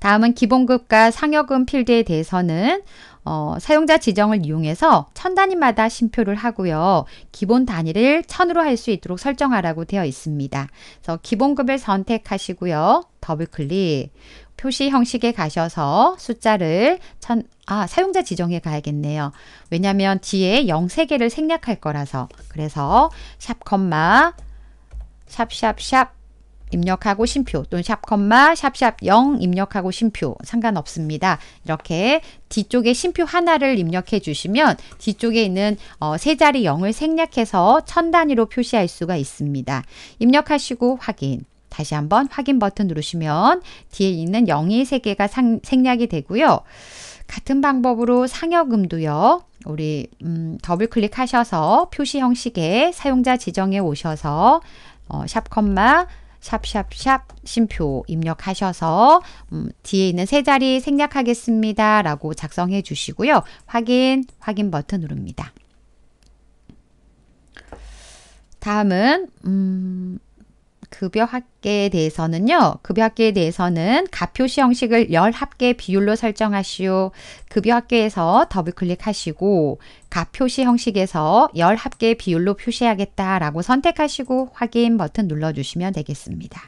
다음은 기본급과 상여금 필드에 대해서는 어, 사용자 지정을 이용해서 천 단위마다 심표를 하고요. 기본 단위를 천으로 할 수 있도록 설정하라고 되어 있습니다. 그래서 기본급을 선택하시고요. 더블클릭. 표시 형식에 가셔서 숫자를 천, 아, 사용자 지정에 가야겠네요. 왜냐면 뒤에 0, 3개를 생략할 거라서. 그래서 샵, 콤마, 샵, 샵, 샵, 입력하고 심표 또는 샵컴마 샵샵 0 입력하고 심표 상관없습니다. 이렇게 뒤쪽에 심표 하나를 입력해 주시면 뒤쪽에 있는 어, 세 자리 0을 생략해서 천 단위로 표시할 수가 있습니다. 입력하시고 확인 다시 한번 확인 버튼 누르시면 뒤에 있는 0이 3개가 상, 생략이 되고요. 같은 방법으로 상여금도요. 우리 음, 더블 클릭하셔서 표시 형식의 사용자 지정에 오셔서 어, 샵컴마 샵샵샵 심표 입력하셔서 음, 뒤에 있는 세 자리 생략하겠습니다. 라고 작성해 주시고요. 확인, 확인 버튼 누릅니다. 다음은 음, 급여 합계에 대해서는요. 급여 합계에 대해서는 가표시 형식을 열 합계 비율로 설정하시오. 급여 합계에서 더블 클릭하시고 가표시 형식에서 열 합계 비율로 표시하겠다라고 선택하시고 확인 버튼 눌러주시면 되겠습니다.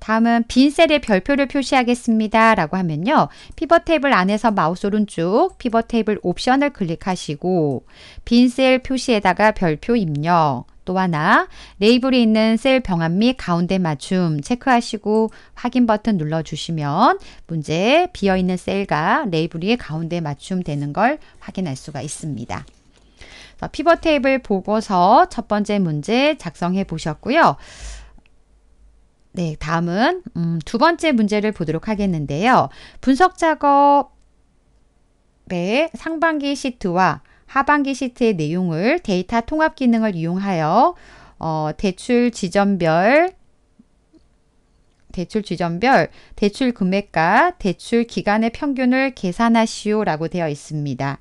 다음은 빈셀의 별표를 표시하겠습니다. 라고 하면요. 피벗 테이블 안에서 마우스 오른쪽 피벗 테이블 옵션을 클릭하시고 빈셀 표시에다가 별표 입력 또 하나 레이블이 있는 셀 병합 및 가운데 맞춤 체크하시고 확인 버튼 눌러주시면 문제 비어있는 셀과 레이블이 가운데 맞춤 되는 걸 확인할 수가 있습니다. 피벗 테이블 보고서 첫 번째 문제 작성해 보셨고요. 네, 다음은 음, 두 번째 문제를 보도록 하겠는데요. 분석 작업 네, 상반기 시트와 하반기 시트의 내용을 데이터 통합 기능을 이용하여 어, 대출 지점별 대출 지점별 대출 금액과 대출 기간의 평균을 계산하시오라고 되어 있습니다.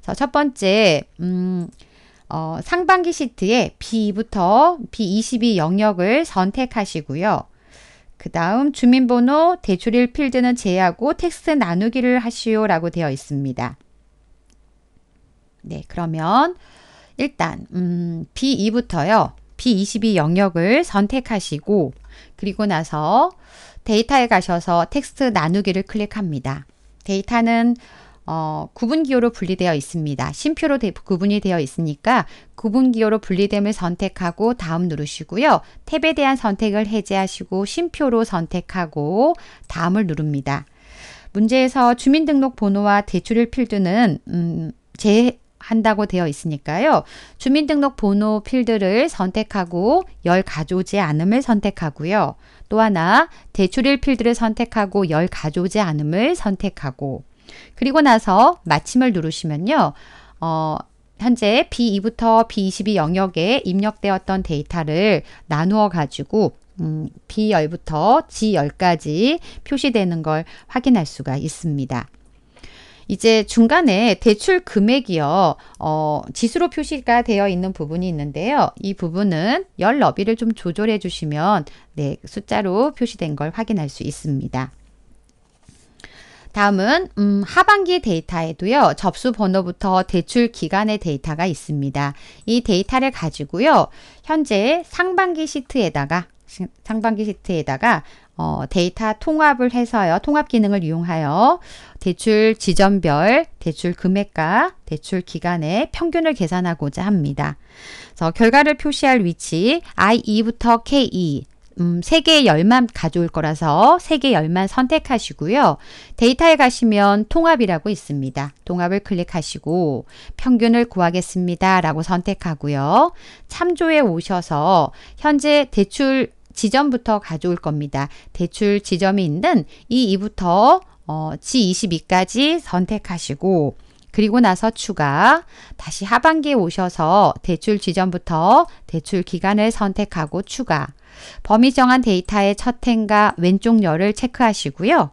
자, 첫 번째 음, 어, 상반기 시트에 B부터 B22 영역을 선택하시고요. 그 다음 주민번호 대출일 필드는 제외하고 텍스트 나누기를 하시오라고 되어 있습니다. 네, 그러면 일단 음, B2부터요. B22 영역을 선택하시고 그리고 나서 데이터에 가셔서 텍스트 나누기를 클릭합니다. 데이터는 어, 구분 기호로 분리되어 있습니다. 심표로 대, 구분이 되어 있으니까 구분 기호로 분리됨을 선택하고 다음 누르시고요. 탭에 대한 선택을 해제하시고 심표로 선택하고 다음을 누릅니다. 문제에서 주민등록번호와 대출일 필드는 음, 제 한다고 되어 있으니까요. 주민등록 번호 필드를 선택하고 열 가져오지 않음을 선택하고요. 또 하나 대출일 필드를 선택하고 열 가져오지 않음을 선택하고 그리고 나서 마침을 누르시면요. 어, 현재 B2부터 B22 영역에 입력되었던 데이터를 나누어 가지고 음, B10부터 G10까지 표시되는 걸 확인할 수가 있습니다. 이제 중간에 대출 금액이요. 어, 지수로 표시가 되어 있는 부분이 있는데요. 이 부분은 열 너비를 좀 조절해 주시면 네, 숫자로 표시된 걸 확인할 수 있습니다. 다음은 음, 하반기 데이터에도요. 접수 번호부터 대출 기간의 데이터가 있습니다. 이 데이터를 가지고요. 현재 상반기 시트에다가 상반기 시트에다가 어, 데이터 통합을 해서요. 통합 기능을 이용하여 대출 지점별, 대출 금액과 대출 기간의 평균을 계산하고자 합니다. 그래서 결과를 표시할 위치 I2부터 K2 e, 음, 3개 열만 가져올 거라서 3개 열만 선택하시고요. 데이터에 가시면 통합이라고 있습니다. 통합을 클릭하시고 평균을 구하겠습니다. 라고 선택하고요. 참조에 오셔서 현재 대출 지점부터 가져올 겁니다. 대출 지점이 있는 이 2부터 어, G22까지 선택하시고 그리고 나서 추가 다시 하반기에 오셔서 대출 지점부터 대출 기간을 선택하고 추가 범위 정한 데이터의 첫 행과 왼쪽 열을 체크하시고요.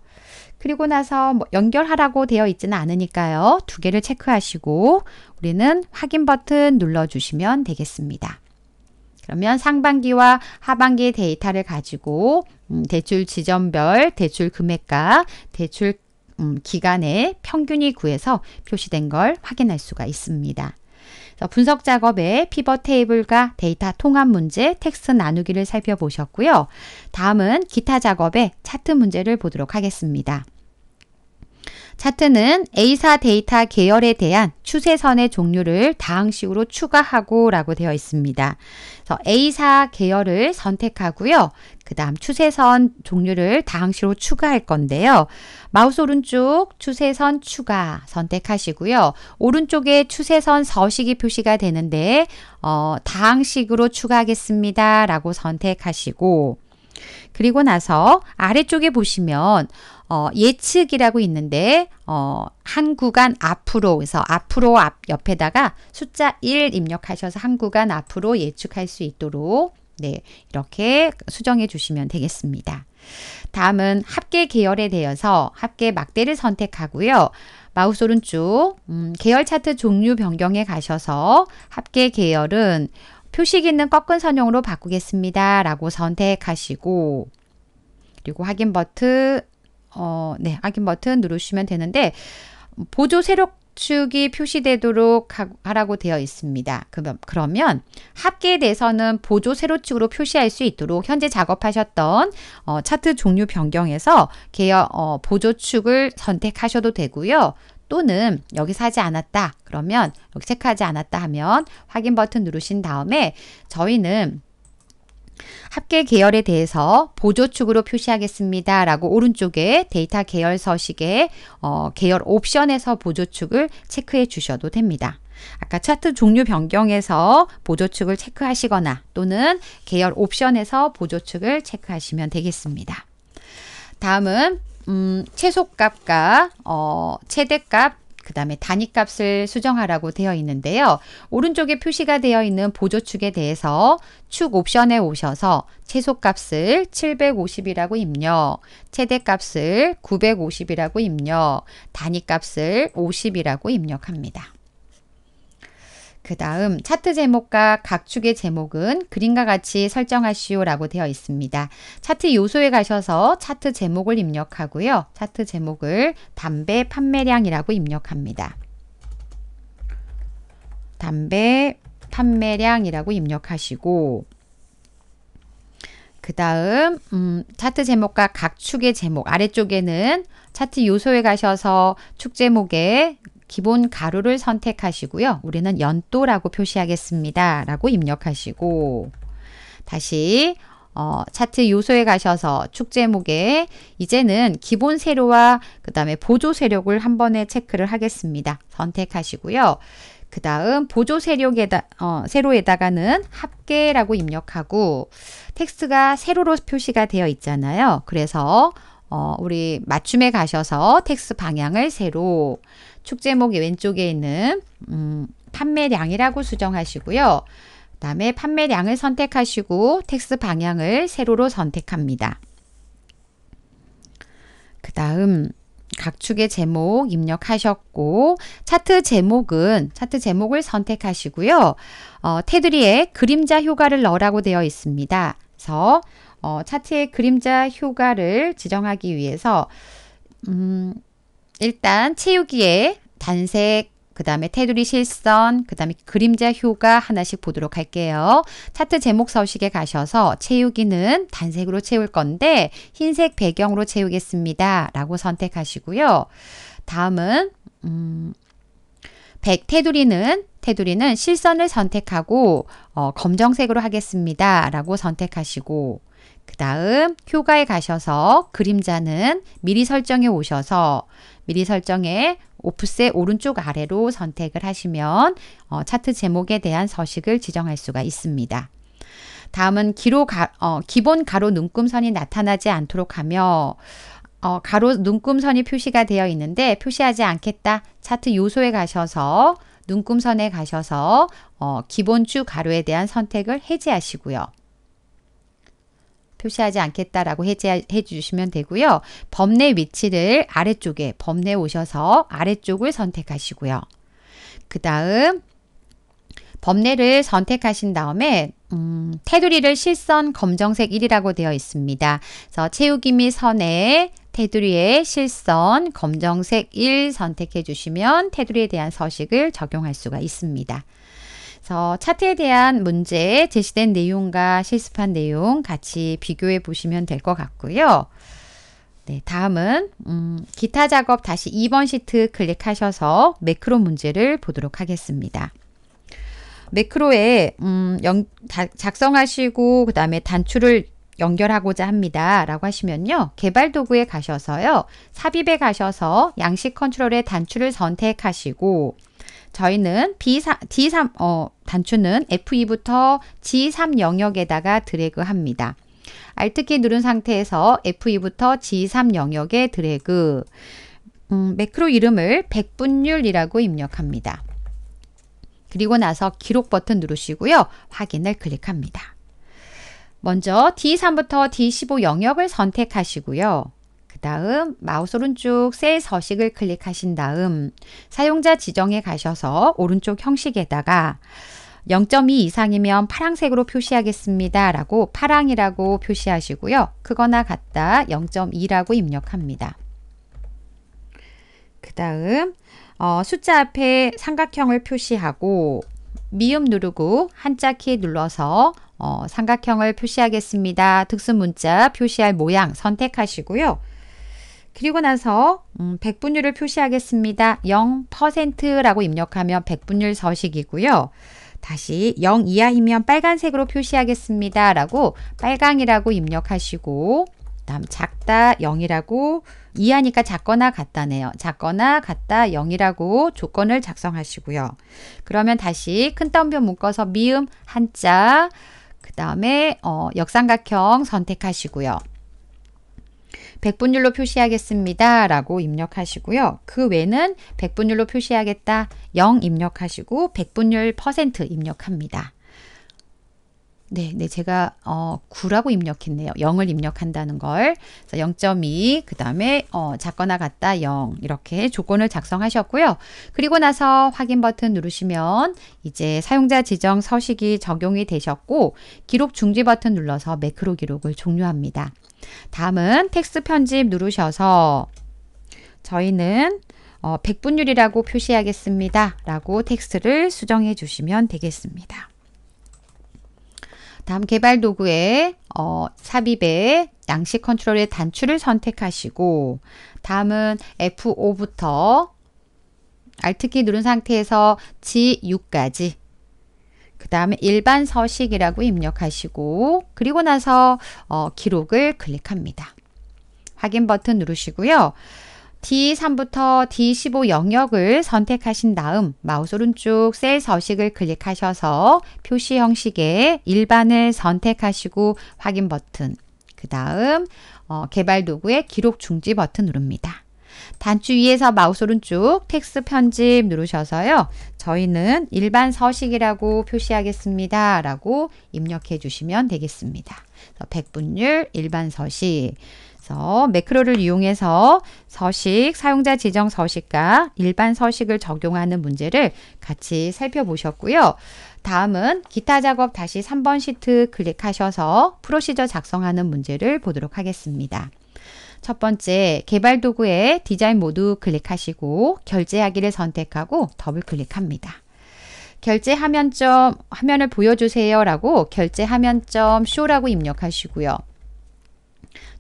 그리고 나서 뭐 연결하라고 되어 있지는 않으니까요. 두 개를 체크하시고 우리는 확인 버튼 눌러주시면 되겠습니다. 그러면 상반기와 하반기의 데이터를 가지고 음, 대출 지점별 대출 금액과 대출 음, 기간의 평균이 구해서 표시된 걸 확인할 수가 있습니다. 분석 작업에 피벗 테이블과 데이터 통합 문제, 텍스트 나누기를 살펴보셨고요. 다음은 기타 작업의 차트 문제를 보도록 하겠습니다. 차트는 A사 데이터 계열에 대한 추세선의 종류를 다항식으로 추가하고 라고 되어 있습니다. 그래서 A사 계열을 선택하고요. 그 다음 추세선 종류를 다항시로 추가할 건데요. 마우스 오른쪽 추세선 추가 선택하시고요. 오른쪽에 추세선 서식이 표시가 되는데 어, 다항식으로 추가하겠습니다. 라고 선택하시고 그리고 나서 아래쪽에 보시면 어, 예측이라고 있는데 어, 한 구간 앞으로 그래서 앞으로 앞 옆에다가 숫자 1 입력하셔서 한 구간 앞으로 예측할 수 있도록 네 이렇게 수정해 주시면 되겠습니다. 다음은 합계 계열에 대해서 합계 막대를 선택하고요. 마우스 오른쪽 음, 계열 차트 종류 변경에 가셔서 합계 계열은 표식 있는 꺾은 선형으로 바꾸겠습니다. 라고 선택하시고 그리고 확인 버튼 어, 네, 확인 버튼 누르시면 되는데 보조 세력축이 표시되도록 하라고 되어 있습니다. 그러면, 그러면 합계대해서 보조 세로축으로 표시할 수 있도록 현재 작업하셨던 어, 차트 종류 변경에서 계 어, 보조축을 선택하셔도 되고요. 또는 여기사지 않았다. 그러면 여기 체크하지 않았다 하면 확인 버튼 누르신 다음에 저희는 합계 계열에 대해서 보조축으로 표시하겠습니다. 라고 오른쪽에 데이터 계열 서식에 어, 계열 옵션에서 보조축을 체크해 주셔도 됩니다. 아까 차트 종류 변경에서 보조축을 체크하시거나 또는 계열 옵션에서 보조축을 체크하시면 되겠습니다. 다음은 음, 최소값과 어, 최대값 그 다음에 단위값을 수정하라고 되어 있는데요. 오른쪽에 표시가 되어 있는 보조축에 대해서 축 옵션에 오셔서 최소값을 750이라고 입력, 최대값을 950이라고 입력, 단위값을 50이라고 입력합니다. 그 다음 차트 제목과 각 축의 제목은 그림과 같이 설정하시오 라고 되어 있습니다. 차트 요소에 가셔서 차트 제목을 입력하고요. 차트 제목을 담배 판매량이라고 입력합니다. 담배 판매량이라고 입력하시고 그 다음 음, 차트 제목과 각 축의 제목 아래쪽에는 차트 요소에 가셔서 축 제목에 기본 가로를 선택하시고요. 우리는 연도라고 표시하겠습니다. 라고 입력하시고 다시 어, 차트 요소에 가셔서 축 제목에 이제는 기본 세로와 그 다음에 보조 세력을 한 번에 체크를 하겠습니다. 선택하시고요. 그 다음 보조 세력에다, 어, 세로에다가는 합계라고 입력하고 텍스트가 세로로 표시가 되어 있잖아요. 그래서 어, 우리 맞춤에 가셔서 텍스트 방향을 세로 축제목 이 왼쪽에 있는 음, 판매량이라고 수정하시고요. 그 다음에 판매량을 선택하시고 텍스 방향을 세로로 선택합니다. 그 다음 각 축의 제목 입력하셨고 차트 제목은 차트 제목을 선택하시고요. 어, 테두리에 그림자 효과를 넣으라고 되어 있습니다. 그래서 어, 차트의 그림자 효과를 지정하기 위해서 음, 일단 채우기에 단색, 그 다음에 테두리 실선, 그 다음에 그림자 효과 하나씩 보도록 할게요. 차트 제목 서식에 가셔서 채우기는 단색으로 채울 건데 흰색 배경으로 채우겠습니다. 라고 선택하시고요. 다음은 음, 백 테두리는 테두리는 실선을 선택하고 어, 검정색으로 하겠습니다. 라고 선택하시고 그 다음 효과에 가셔서 그림자는 미리 설정해 오셔서 미리 설정에 오프셋 오른쪽 아래로 선택을 하시면 어, 차트 제목에 대한 서식을 지정할 수가 있습니다. 다음은 기로 가, 어, 기본 가로 눈금선이 나타나지 않도록 하며 어, 가로 눈금선이 표시가 되어 있는데 표시하지 않겠다. 차트 요소에 가셔서 눈금선에 가셔서 어, 기본 주 가로에 대한 선택을 해제하시고요. 표시하지 않겠다라고 해제해 주시면 되고요. 범례 위치를 아래쪽에 범례 오셔서 아래쪽을 선택하시고요. 그 다음 범례를 선택하신 다음에 음, 테두리를 실선 검정색 1이라고 되어 있습니다. 그래서 채우기 및 선에 테두리의 실선 검정색 1 선택해 주시면 테두리에 대한 서식을 적용할 수가 있습니다. 그래서 차트에 대한 문제에 제시된 내용과 실습한 내용 같이 비교해 보시면 될 것 같고요. 네, 다음은 음, 기타 작업 다시 2번 시트 클릭하셔서 매크로 문제를 보도록 하겠습니다. 매크로에 음, 연, 다, 작성하시고 그 다음에 단추를 연결하고자 합니다. 라고 하시면요. 개발 도구에 가셔서요. 삽입에 가셔서 양식 컨트롤의 단추를 선택하시고 저희는 B3, D3, 어, 단추는 F2부터 G3 영역에다가 드래그 합니다. Alt키 누른 상태에서 F2부터 G3 영역에 드래그, 음, 매크로 이름을 백분율이라고 입력합니다. 그리고 나서 기록 버튼 누르시고요. 확인을 클릭합니다. 먼저 D3부터 D15 영역을 선택하시고요. 다음 마우스 오른쪽 셀 서식을 클릭하신 다음 사용자 지정에 가셔서 오른쪽 형식에다가 0.2 이상이면 파랑색으로 표시하겠습니다. 라고 파랑이라고 표시하시고요. 크거나 같다 0.2라고 입력합니다. 그 다음 어, 숫자 앞에 삼각형을 표시하고 미음 누르고 한자키 눌러서 어, 삼각형을 표시하겠습니다. 특수 문자 표시할 모양 선택하시고요. 그리고 나서 음, 백분율을 표시하겠습니다. 0%라고 입력하면 백분율 서식이고요. 다시 0 이하이면 빨간색으로 표시하겠습니다. 라고 빨강이라고 입력하시고 다음 작다 0이라고 이하니까 작거나 같다네요. 작거나 같다 0이라고 조건을 작성하시고요. 그러면 다시 큰 따옴표 묶어서 미음 한자 그 다음에 어, 역삼각형 선택하시고요. 백분율로 표시하겠습니다. 라고 입력하시고요. 그 외는 백분율로 표시하겠다 0 입력하시고 백분율 퍼센트 입력합니다. 네, 네, 제가 어, 9라고 입력했네요. 0을 입력한다는 걸. 0.2, 그 다음에 어, 작거나 같다 0 이렇게 조건을 작성하셨고요. 그리고 나서 확인 버튼 누르시면 이제 사용자 지정 서식이 적용이 되셨고 기록 중지 버튼 눌러서 매크로 기록을 종료합니다. 다음은 텍스트 편집 누르셔서 저희는 어, 백분율이라고 표시하겠습니다. 라고 텍스트를 수정해 주시면 되겠습니다. 다음 개발 도구에 어, 삽입에 양식 컨트롤의 단추를 선택하시고 다음은 F5부터 Alt키 누른 상태에서 G6까지 그 다음에 일반 서식이라고 입력하시고 그리고 나서 어, 기록을 클릭합니다. 확인 버튼 누르시고요. D3부터 D15 영역을 선택하신 다음 마우스 오른쪽 셀 서식을 클릭하셔서 표시 형식의 일반을 선택하시고 확인 버튼 그 다음 어, 개발 도구의 기록 중지 버튼 누릅니다. 단추 위에서 마우스 오른쪽 텍스 편집 누르셔서요. 저희는 일반 서식이라고 표시하겠습니다. 라고 입력해 주시면 되겠습니다. 백분율 일반 서식 그래서 매크로를 이용해서 서식, 사용자 지정 서식과 일반 서식을 적용하는 문제를 같이 살펴보셨고요. 다음은 기타 작업 다시 3번 시트 클릭하셔서 프로시저 작성하는 문제를 보도록 하겠습니다. 첫 번째 개발 도구의 디자인 모두 클릭하시고 결제하기를 선택하고 더블 클릭합니다. 결제 화면점 화면을 보여주세요라고 결제 화면점 쇼라고 입력하시고요.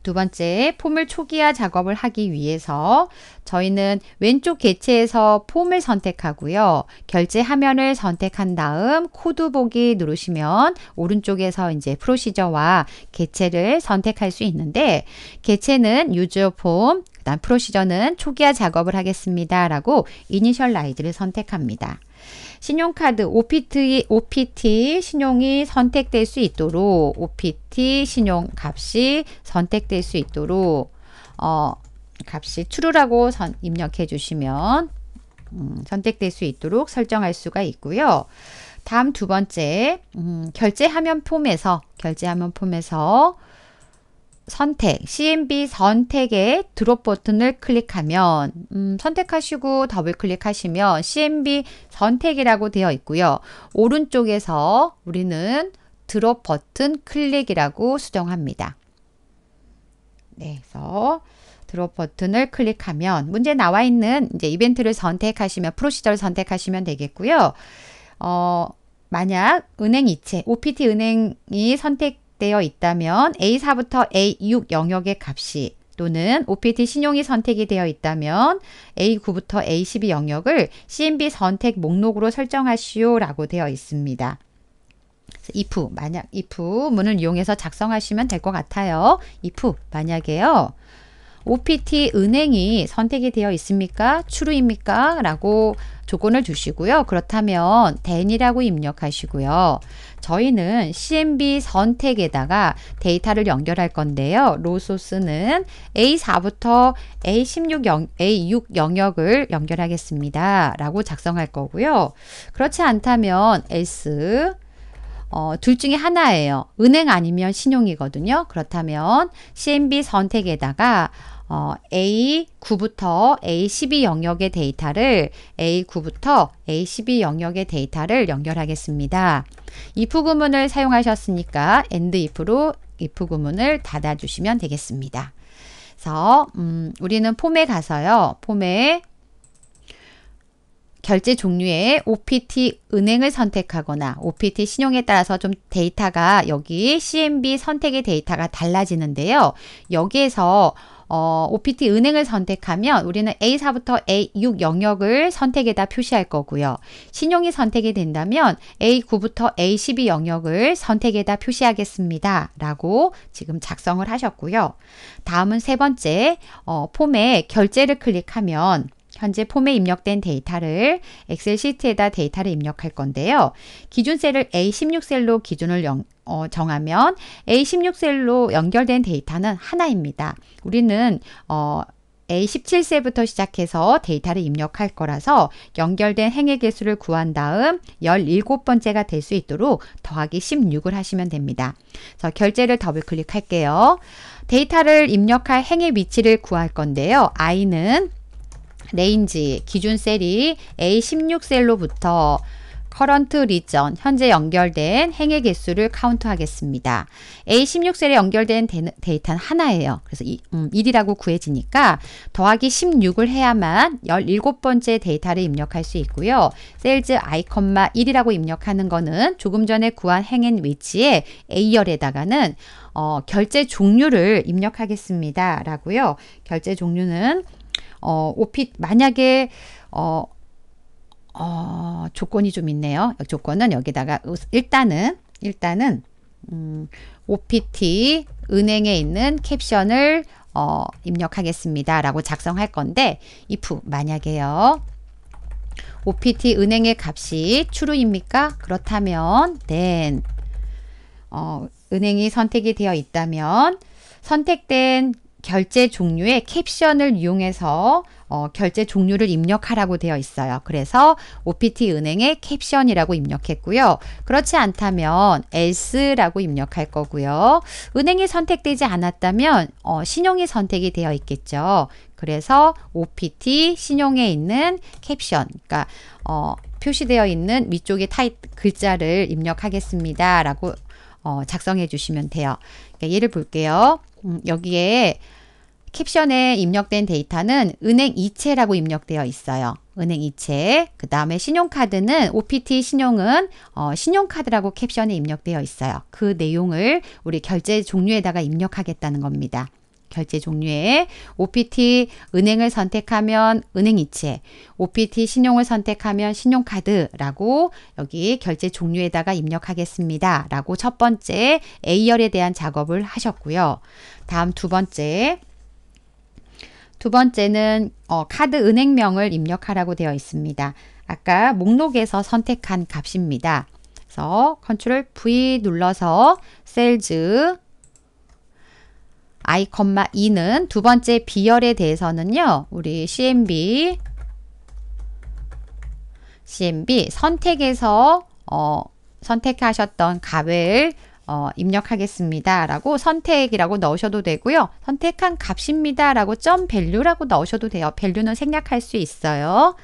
두 번째, 폼을 초기화 작업을 하기 위해서 저희는 왼쪽 개체에서 폼을 선택하고요. 결제 화면을 선택한 다음 코드 보기 누르시면 오른쪽에서 이제 프로시저와 개체를 선택할 수 있는데 개체는 유저 폼, 그다음 프로시저는 초기화 작업을 하겠습니다라고 이니셜라이즈를 선택합니다. 신용카드 OPT, OPT 신용이 선택될 수 있도록 OPT 신용 값이 선택될 수 있도록 어, 값이 true라고 선, 입력해 주시면 음, 선택될 수 있도록 설정할 수가 있고요. 다음 두 번째 음, 결제 화면 폼에서 결제 화면 폼에서 선택, CMB 선택에 드롭 버튼을 클릭하면 음, 선택하시고 더블 클릭하시면 CMB 선택이라고 되어 있고요. 오른쪽에서 우리는 드롭 버튼 클릭이라고 수정합니다. 네, 그래서 드롭 버튼을 클릭하면 문제 나와 있는 이제 이벤트를 선택하시면 프로시저를 선택하시면 되겠고요. 어, 만약 은행 이체, OPT 은행이 선택 되어 있다면 A4부터 A6 영역의 값이 또는 OPT 신용이 선택이 되어 있다면 A9부터 A12 영역을 c n b 선택 목록으로 설정하시오 라고 되어 있습니다. if 만약 if 문을 이용해서 작성하시면 될 것 같아요. if 만약에요. OPT 은행이 선택이 되어 있습니까? 추루입니까? 라고 조건을 주시고요. 그렇다면 den이라고 입력하시고요. 저희는 CMB 선택에다가 데이터를 연결할 건데요. 로 소스는 A4부터 A16 영, A6 영역을 연결하겠습니다. 라고 작성할 거고요. 그렇지 않다면 S 어, 둘 중에 하나예요. 은행 아니면 신용이거든요. 그렇다면 CMB 선택에다가 어, A9부터 A12 영역의 데이터를 A9부터 A12 영역의 데이터를 연결하겠습니다. if 구문을 사용하셨으니까 and if로 if 구문을 닫아주시면 되겠습니다. 그래서 음, 우리는 폼에 가서요. 폼에 결제 종류의 OPT 은행을 선택하거나 OPT 신용에 따라서 좀 데이터가 여기 CMB 선택의 데이터가 달라지는데요. 여기에서 어, OPT 은행을 선택하면 우리는 A4부터 A6 영역을 선택에다 표시할 거고요. 신용이 선택이 된다면 A9부터 A12 영역을 선택에다 표시하겠습니다. 라고 지금 작성을 하셨고요. 다음은 세 번째 어, 폼에 결제를 클릭하면 현재 폼에 입력된 데이터를 엑셀 시트에다 데이터를 입력할 건데요. 기준 셀을 A16 셀로 기준을 영, 어, 정하면 A16 셀로 연결된 데이터는 하나입니다. 우리는 어, A17 셀부터 시작해서 데이터를 입력할 거라서 연결된 행의 개수를 구한 다음 17번째가 될 수 있도록 더하기 16을 하시면 됩니다. 그래서 결제를 더블 클릭할게요. 데이터를 입력할 행의 위치를 구할 건데요. i는 레인지 기준 셀이 A16 셀로부터 커런트 리전 현재 연결된 행의 개수를 카운트 하겠습니다. A16셀에 연결된 데이터는 하나예요. 그래서 1이라고 음, 구해지니까 더하기 16을 해야만 17번째 데이터를 입력할 수 있고요. 셀즈 i, 1이라고 입력하는 거는 조금 전에 구한 행인 위치에 A열에다가는 어, 결제 종류를 입력하겠습니다. 라고요. 결제 종류는 어, 오피 만약에 어, 어, 조건이 좀 있네요. 조건은 여기다가 일단은 일단은 음, OPT 은행에 있는 캡션을 어, 입력하겠습니다. 라고 작성할 건데 if 만약에요. OPT 은행의 값이 true입니까? 그렇다면 then 어, 은행이 선택이 되어 있다면 선택된 결제 종류의 캡션을 이용해서 어, 결제 종류를 입력하라고 되어 있어요. 그래서 OPT 은행의 캡션이라고 입력했고요. 그렇지 않다면 else라고 입력할 거고요. 은행이 선택되지 않았다면 어, 신용이 선택이 되어 있겠죠. 그래서 OPT 신용에 있는 캡션, 그러니까 어, 표시되어 있는 위쪽에 타이 글자를 입력하겠습니다. 라고 어, 작성해 주시면 돼요. 네, 예를 볼게요. 음, 여기에 캡션에 입력된 데이터는 은행 이체라고 입력되어 있어요. 은행 이체. 그 다음에 신용카드는 OPT 신용은 어, 신용카드라고 캡션에 입력되어 있어요. 그 내용을 우리 결제 종류에다가 입력하겠다는 겁니다. 결제 종류에 OPT 은행을 선택하면 은행 이체, OPT 신용을 선택하면 신용카드라고 여기 결제 종류에다가 입력하겠습니다. 라고 첫 번째 A열에 대한 작업을 하셨고요. 다음 두 번째 두 번째는 어, 카드 은행명을 입력하라고 되어 있습니다. 아까 목록에서 선택한 값입니다. 그래서 컨트롤 V 눌러서 셀즈 i, 2는 두 번째 비열에 대해서는요. 우리 CMB CMB 선택에서 어, 선택하셨던 값을 어, 입력하겠습니다. 라고 선택이라고 넣으셔도 되고요. 선택한 값입니다. 라고 점 밸류라고 넣으셔도 돼요. 밸류는 생략할 수 있어요.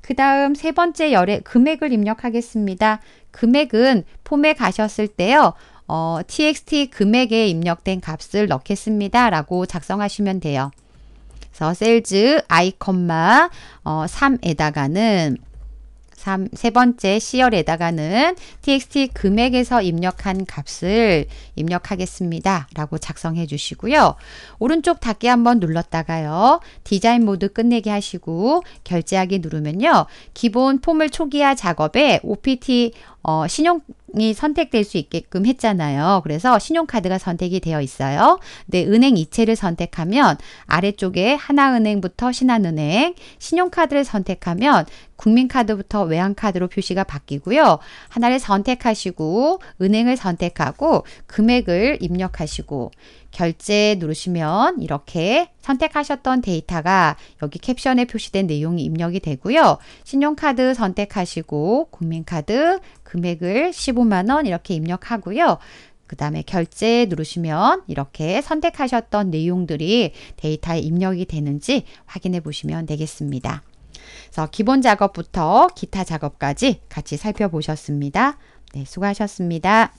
그 다음 세 번째 열에 금액을 입력하겠습니다. 금액은 폼에 가셨을 때요. 어, txt 금액에 입력된 값을 넣겠습니다. 라고 작성하시면 돼요. 그래서 셀즈 i, 어, 3에다가는 3, 세 번째 C열에다가는 txt 금액에서 입력한 값을 입력하겠습니다. 라고 작성해 주시고요. 오른쪽 닫기 한번 눌렀다가요. 디자인 모드 끝내기 하시고 결제하기 누르면요. 기본 포물 초기화 작업에 OPT 어, 신용 이 선택될 수 있게끔 했잖아요. 그래서 신용카드가 선택이 되어 있어요. 근 은행 이체를 선택하면 아래쪽에 하나은행부터 신한은행, 신용카드를 선택하면 국민카드부터 외환카드로 표시가 바뀌고요. 하나를 선택하시고 은행을 선택하고 금액을 입력하시고 결제 누르시면 이렇게 선택하셨던 데이터가 여기 캡션에 표시된 내용이 입력이 되고요. 신용카드 선택하시고 국민카드, 금액을 15만 원 이렇게 입력하고요. 그 다음에 결제 누르시면 이렇게 선택하셨던 내용들이 데이터에 입력이 되는지 확인해 보시면 되겠습니다. 그래서 기본 작업부터 기타 작업까지 같이 살펴보셨습니다. 네, 수고하셨습니다.